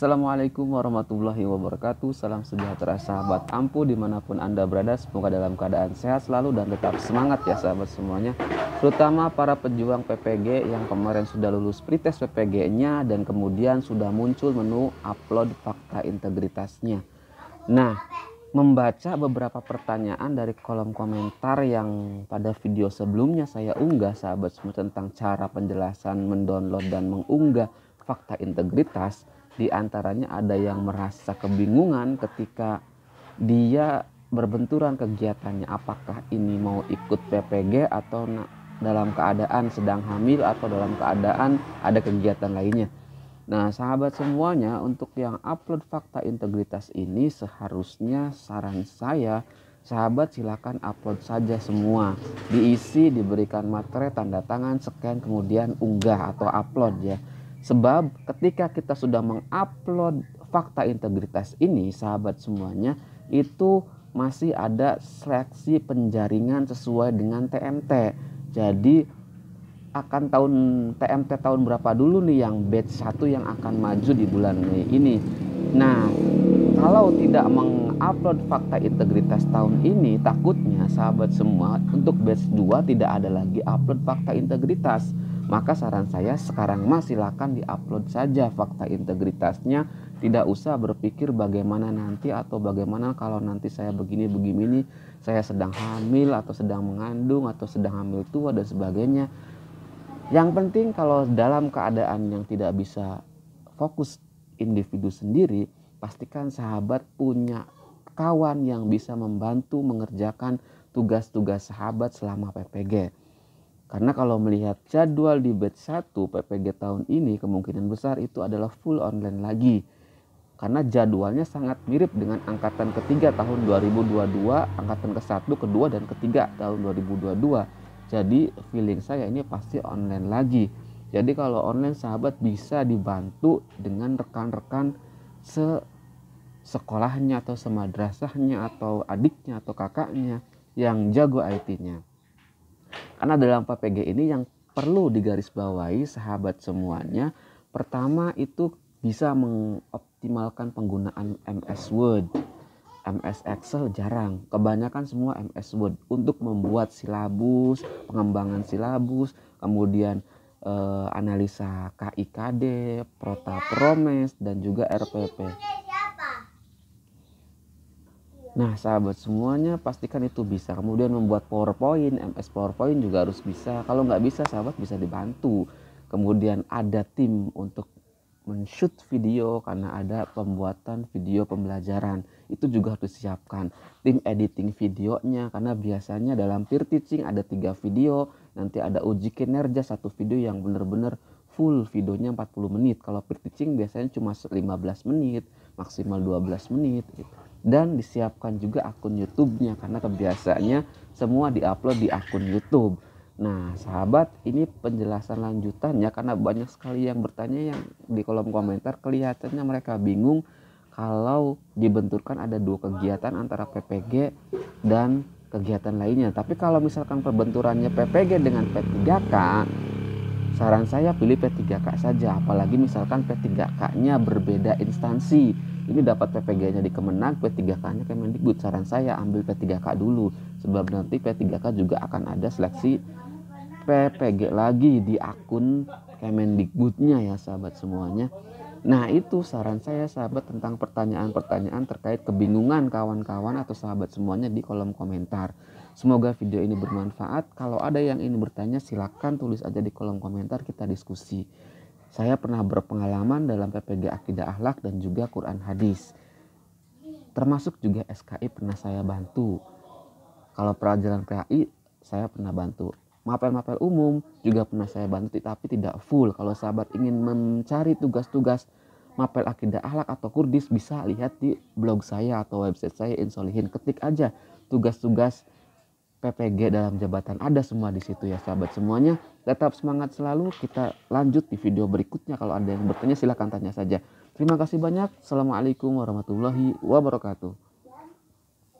Assalamualaikum warahmatullahi wabarakatuh Salam sejahtera sahabat ampuh dimanapun anda berada Semoga dalam keadaan sehat selalu dan tetap semangat ya sahabat semuanya Terutama para pejuang PPG yang kemarin sudah lulus pretest PPG nya Dan kemudian sudah muncul menu upload fakta integritasnya Nah membaca beberapa pertanyaan dari kolom komentar yang pada video sebelumnya saya unggah sahabat semua tentang cara penjelasan mendownload dan mengunggah fakta integritas di antaranya ada yang merasa kebingungan ketika dia berbenturan kegiatannya apakah ini mau ikut PPG atau dalam keadaan sedang hamil atau dalam keadaan ada kegiatan lainnya. Nah, sahabat semuanya, untuk yang upload fakta integritas ini seharusnya saran saya, sahabat silakan upload saja semua. Diisi, diberikan materai tanda tangan, scan, kemudian unggah atau upload ya. Sebab ketika kita sudah mengupload fakta integritas ini sahabat semuanya itu masih ada seleksi penjaringan sesuai dengan TMT. Jadi akan tahun TMT tahun berapa dulu nih yang batch 1 yang akan maju di bulan Mei ini. Nah, kalau tidak mengupload fakta integritas tahun ini takutnya sahabat semua untuk batch 2 tidak ada lagi upload fakta integritas maka saran saya sekarang mas silahkan diupload saja fakta integritasnya tidak usah berpikir bagaimana nanti atau bagaimana kalau nanti saya begini begini saya sedang hamil atau sedang mengandung atau sedang hamil tua dan sebagainya yang penting kalau dalam keadaan yang tidak bisa fokus individu sendiri pastikan sahabat punya kawan yang bisa membantu mengerjakan tugas-tugas sahabat selama PPG. Karena kalau melihat jadwal di batch 1 PPG tahun ini kemungkinan besar itu adalah full online lagi. Karena jadwalnya sangat mirip dengan angkatan ketiga tahun 2022, angkatan ke-1, kedua, dan ketiga tahun 2022. Jadi feeling saya ini pasti online lagi. Jadi kalau online sahabat bisa dibantu dengan rekan-rekan se sekolahnya atau semadrasahnya atau adiknya atau kakaknya yang jago IT-nya. Karena dalam PPG ini yang perlu digarisbawahi sahabat semuanya, pertama itu bisa mengoptimalkan penggunaan MS Word. MS Excel jarang, kebanyakan semua MS Word untuk membuat silabus, pengembangan silabus, kemudian eh, analisa KIKD, prota promes, dan juga RPP. Nah, sahabat semuanya pastikan itu bisa. Kemudian membuat PowerPoint, MS PowerPoint juga harus bisa. Kalau nggak bisa, sahabat bisa dibantu. Kemudian ada tim untuk men-shoot video karena ada pembuatan video pembelajaran. Itu juga harus disiapkan. Tim editing videonya karena biasanya dalam peer teaching ada tiga video nanti ada uji kinerja satu video yang benar-benar full videonya 40 menit kalau peer teaching biasanya cuma 15 menit maksimal 12 menit gitu. dan disiapkan juga akun YouTube-nya karena kebiasaannya semua diupload di akun YouTube Nah, sahabat, ini penjelasan lanjutannya karena banyak sekali yang bertanya yang di kolom komentar kelihatannya mereka bingung kalau dibenturkan ada dua kegiatan antara PPG dan kegiatan lainnya. Tapi kalau misalkan perbenturannya PPG dengan P3K, saran saya pilih P3K saja. Apalagi misalkan P3K-nya berbeda instansi. Ini dapat PPG-nya di Kemenang, P3K-nya Kemendikbud. Saran saya ambil P3K dulu sebab nanti P3K juga akan ada seleksi PPG lagi di akun Kemendikbudnya ya sahabat semuanya. Nah itu saran saya sahabat tentang pertanyaan-pertanyaan terkait kebingungan kawan-kawan atau sahabat semuanya di kolom komentar. Semoga video ini bermanfaat. Kalau ada yang ingin bertanya silahkan tulis aja di kolom komentar kita diskusi. Saya pernah berpengalaman dalam PPG Akidah Akhlak dan juga Quran Hadis. Termasuk juga SKI pernah saya bantu. Kalau pelajaran PAI, saya pernah bantu mapel-mapel umum juga pernah saya bantu tapi tidak full. Kalau sahabat ingin mencari tugas-tugas mapel akidah ahlak atau kurdis bisa lihat di blog saya atau website saya insolihin ketik aja tugas-tugas PPG dalam jabatan ada semua di situ ya sahabat semuanya tetap semangat selalu kita lanjut di video berikutnya kalau ada yang bertanya silahkan tanya saja terima kasih banyak assalamualaikum warahmatullahi wabarakatuh